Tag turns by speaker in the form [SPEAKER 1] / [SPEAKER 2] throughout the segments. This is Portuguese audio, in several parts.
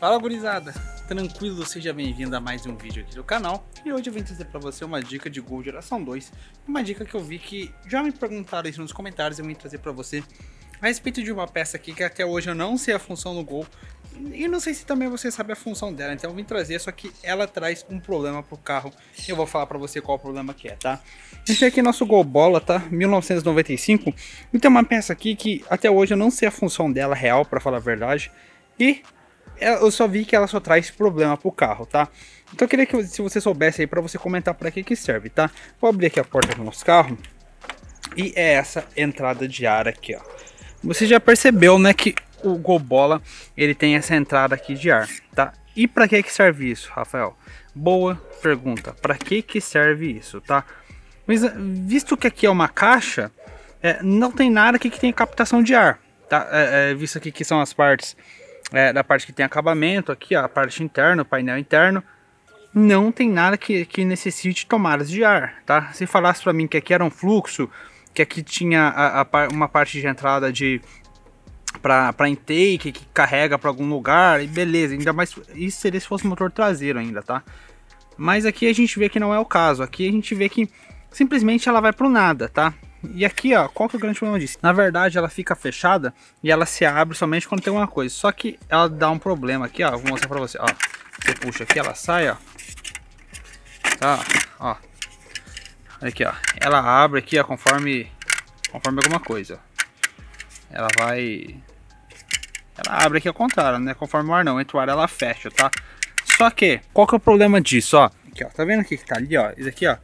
[SPEAKER 1] Fala gurizada, tranquilo, seja bem-vindo a mais um vídeo aqui do canal e hoje eu vim trazer para você uma dica de Gol Geração 2, uma dica que eu vi que já me perguntaram isso nos comentários eu vim trazer para você a respeito de uma peça aqui que até hoje eu não sei a função do Gol e não sei se também você sabe a função dela, então eu vim trazer, só que ela traz um problema pro carro eu vou falar para você qual o problema que é, tá? Esse aqui é nosso Gol Bola, tá? 1995 e tem então, é uma peça aqui que até hoje eu não sei a função dela real, para falar a verdade e eu só vi que ela só traz problema pro carro, tá? Então eu queria que se você soubesse aí para você comentar para que que serve, tá? Vou abrir aqui a porta do nosso carro e é essa entrada de ar aqui, ó. Você já percebeu, né, que o Gobola ele tem essa entrada aqui de ar, tá? E para que que serve isso, Rafael? Boa pergunta. Para que que serve isso, tá? Mas visto que aqui é uma caixa, é, não tem nada aqui que tem captação de ar, tá? É, é, visto aqui que são as partes é, da parte que tem acabamento aqui, ó, a parte interna, o painel interno, não tem nada que, que necessite tomadas de ar, tá? Se falasse para mim que aqui era um fluxo, que aqui tinha a, a, uma parte de entrada de para intake que carrega para algum lugar, e beleza, ainda mais isso seria se fosse motor traseiro ainda, tá? Mas aqui a gente vê que não é o caso, aqui a gente vê que simplesmente ela vai pro nada, tá? E aqui, ó, qual que é o grande problema disso? Na verdade, ela fica fechada e ela se abre somente quando tem uma coisa. Só que ela dá um problema aqui, ó. Vou mostrar pra você, ó. Você puxa aqui, ela sai, ó. Tá, ó. Aqui, ó. Ela abre aqui, ó, conforme, conforme alguma coisa. Ela vai... Ela abre aqui ao contrário, né? Conforme o ar não. Entra o ar, ela fecha, tá? Só que, qual que é o problema disso, ó? Aqui, ó. Tá vendo aqui que tá ali, ó? Isso aqui, ó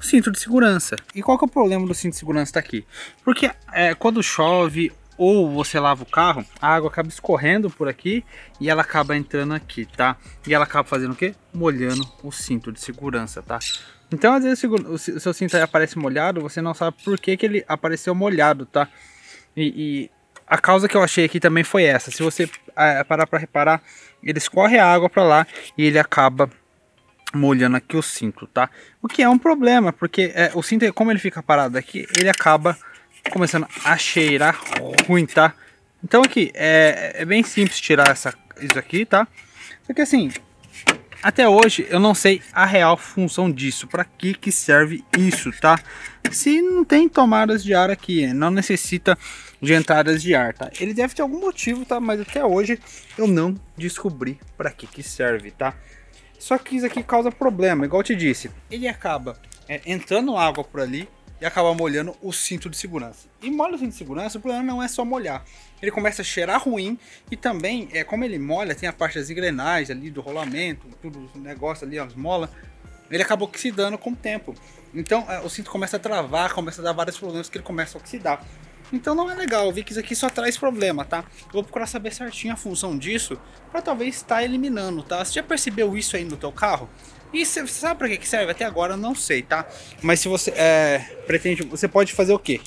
[SPEAKER 1] o cinto de segurança. E qual que é o problema do cinto de segurança estar tá aqui? Porque é, quando chove ou você lava o carro, a água acaba escorrendo por aqui e ela acaba entrando aqui, tá? E ela acaba fazendo o quê? Molhando o cinto de segurança, tá? Então, às vezes, o seu cinto aparece molhado, você não sabe por que, que ele apareceu molhado, tá? E, e a causa que eu achei aqui também foi essa. Se você é, parar para reparar, ele escorre a água para lá e ele acaba molhando aqui o cinto, tá? O que é um problema, porque é, o cinto, como ele fica parado aqui, ele acaba começando a cheirar ruim, tá? Então aqui, é, é bem simples tirar essa, isso aqui, tá? Só que assim, até hoje eu não sei a real função disso, para que que serve isso, tá? Se não tem tomadas de ar aqui, né? não necessita de entradas de ar, tá? Ele deve ter algum motivo, tá? Mas até hoje eu não descobri para que que serve, tá? Só que isso aqui causa problema, igual eu te disse. Ele acaba é, entrando água por ali e acaba molhando o cinto de segurança. E molha o cinto de segurança, o problema não é só molhar. Ele começa a cheirar ruim e também, é, como ele molha, tem a parte das engrenagens ali, do rolamento, tudo, os negócios ali, as molas. Ele acaba oxidando com o tempo. Então é, o cinto começa a travar, começa a dar vários problemas que ele começa a oxidar. Então não é legal, eu vi que isso aqui só traz problema, tá? Eu vou procurar saber certinho a função disso, para talvez estar tá eliminando, tá? Você já percebeu isso aí no teu carro? E você sabe para que serve? Até agora eu não sei, tá? Mas se você é, pretende, você pode fazer o quê?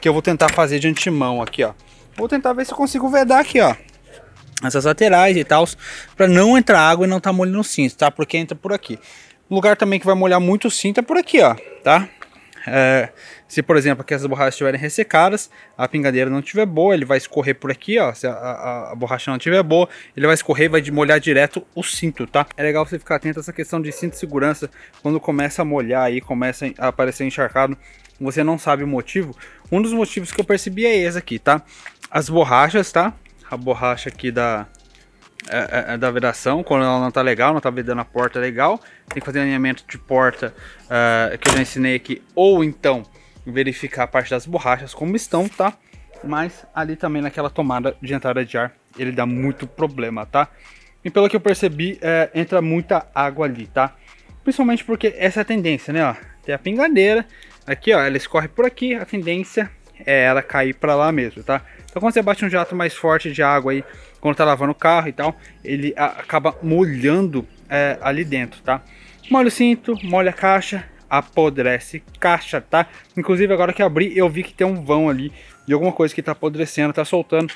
[SPEAKER 1] Que eu vou tentar fazer de antemão aqui, ó. Vou tentar ver se eu consigo vedar aqui, ó essas laterais e tal, para não entrar água e não tá molhando o cinto, tá? Porque entra por aqui. Lugar também que vai molhar muito o cinto é por aqui, ó, tá? É, se, por exemplo, que essas borrachas estiverem ressecadas, a pingadeira não estiver boa, ele vai escorrer por aqui, ó. Se a, a, a borracha não estiver boa, ele vai escorrer e vai molhar direto o cinto, tá? É legal você ficar atento a essa questão de cinto de segurança. Quando começa a molhar aí, começa a aparecer encharcado, você não sabe o motivo. Um dos motivos que eu percebi é esse aqui, tá? As borrachas, tá? A borracha aqui da, é, é, é, da vedação, quando ela não tá legal, não tá vedando a porta legal, tem que fazer alinhamento de porta é, que eu já ensinei aqui, ou então verificar a parte das borrachas como estão, tá? Mas ali também naquela tomada de entrada de ar, ele dá muito problema, tá? E pelo que eu percebi, é, entra muita água ali, tá? Principalmente porque essa é a tendência, né, ó? Tem a pingadeira, aqui ó, ela escorre por aqui, a tendência é ela cair para lá mesmo, tá? Então quando você bate um jato mais forte de água aí, quando tá lavando o carro e tal, ele acaba molhando é, ali dentro, tá? Molha o cinto, molha a caixa, apodrece caixa, tá? Inclusive agora que abri, eu vi que tem um vão ali de alguma coisa que tá apodrecendo, tá soltando.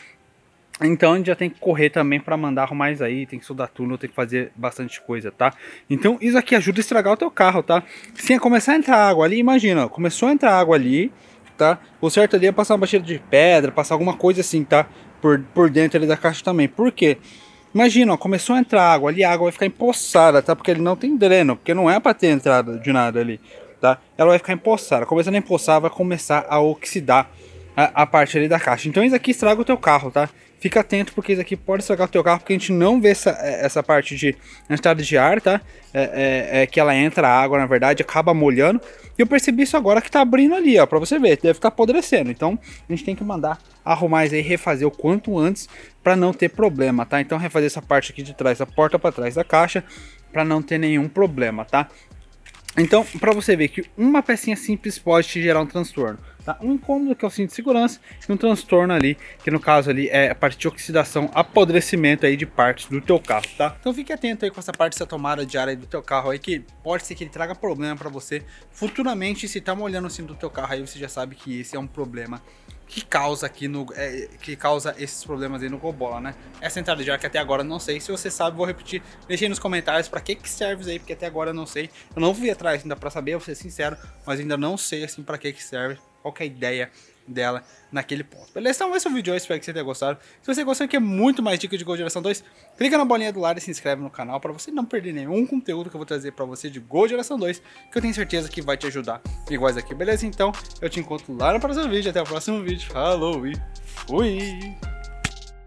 [SPEAKER 1] Então a gente já tem que correr também para mandar arrumar isso aí, tem que soldar tudo, tem que fazer bastante coisa, tá? Então isso aqui ajuda a estragar o teu carro, tá? Se começar a entrar água ali, imagina, começou a entrar água ali, tá? O certo ali é passar uma batida de pedra, passar alguma coisa assim, tá? Por, por dentro ali da caixa também. Por quê? Imagina, ó, começou a entrar água ali, a água vai ficar empoçada, tá? Porque ele não tem dreno, porque não é para ter entrada de nada ali, tá? Ela vai ficar empoçada. Começando a empoçar, vai começar a oxidar a, a parte ali da caixa. Então isso aqui estraga o teu carro, tá? Fica atento porque isso aqui pode estragar o teu carro, porque a gente não vê essa, é, essa parte de entrada de ar, tá? É, é, é que ela entra água, na verdade, acaba molhando. E eu percebi isso agora que tá abrindo ali, ó, pra você ver. Deve estar apodrecendo. Então, a gente tem que mandar arrumar isso aí, refazer o quanto antes para não ter problema, tá? Então, refazer essa parte aqui de trás, da porta para trás da caixa, para não ter nenhum problema, tá? Então, para você ver que uma pecinha simples pode te gerar um transtorno tá? Um incômodo que é o cinto de segurança e um transtorno ali, que no caso ali é a parte de oxidação, apodrecimento aí de partes do teu carro, tá? Então fique atento aí com essa parte dessa tomada de ar aí do teu carro aí, que pode ser que ele traga problema para você futuramente, se tá molhando o cinto do teu carro aí, você já sabe que esse é um problema que causa aqui no é, que causa esses problemas aí no Gobola, né? Essa entrada de ar que até agora não sei, se você sabe, vou repetir, deixe aí nos comentários para que que serve aí, porque até agora eu não sei. Eu não fui atrás ainda para saber, vou ser sincero, mas ainda não sei assim para que que serve qual é a ideia dela naquele ponto. Beleza? Então esse é o vídeo, eu espero que você tenha gostado. Se você gostou que é muito mais dica de Gol Geração 2, clica na bolinha do lado e se inscreve no canal para você não perder nenhum conteúdo que eu vou trazer para você de Gol Geração 2, que eu tenho certeza que vai te ajudar iguais aqui, beleza? Então eu te encontro lá no próximo vídeo, até o próximo vídeo, falou e fui!